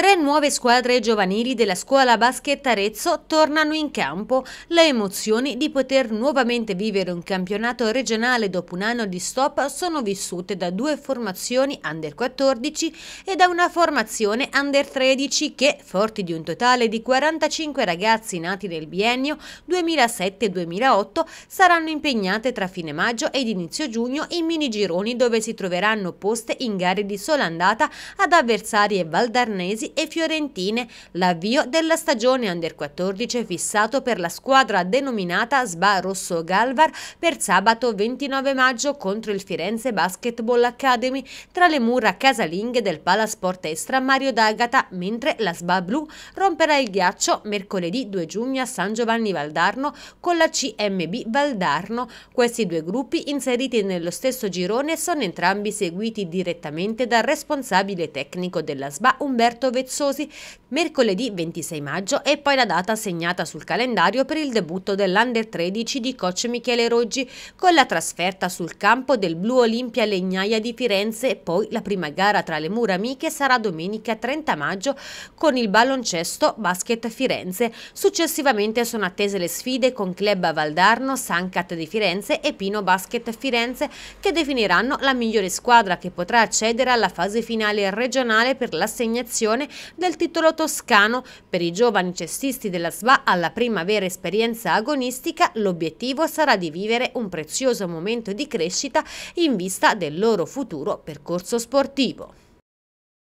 Tre nuove squadre giovanili della scuola basket Arezzo tornano in campo. Le emozioni di poter nuovamente vivere un campionato regionale dopo un anno di stop sono vissute da due formazioni under 14 e da una formazione under 13 che, forti di un totale di 45 ragazzi nati nel biennio 2007-2008, saranno impegnate tra fine maggio ed inizio giugno in mini gironi dove si troveranno poste in gare di sola andata ad avversarie valdarnesi e fiorentine, l'avvio della stagione under 14 è fissato per la squadra denominata Sba Rosso Galvar per sabato 29 maggio contro il Firenze Basketball Academy tra le mura casalinghe del Palasport Estra Mario D'Agata, mentre la Sba Blu romperà il ghiaccio mercoledì 2 giugno a San Giovanni Valdarno con la CMB Valdarno. Questi due gruppi inseriti nello stesso girone sono entrambi seguiti direttamente dal responsabile tecnico della SBA Umberto Ventura. Vezzosi mercoledì 26 maggio e poi la data segnata sul calendario per il debutto dell'Under 13 di coach Michele Roggi con la trasferta sul campo del Blu Olimpia Legnaia di Firenze e poi la prima gara tra le mura amiche sarà domenica 30 maggio con il Balloncesto Basket Firenze. Successivamente sono attese le sfide con Club Valdarno, Sancat di Firenze e Pino Basket Firenze che definiranno la migliore squadra che potrà accedere alla fase finale regionale per l'assegnazione concessione del titolo toscano. Per i giovani cestisti della SVA alla primavera esperienza agonistica l'obiettivo sarà di vivere un prezioso momento di crescita in vista del loro futuro percorso sportivo.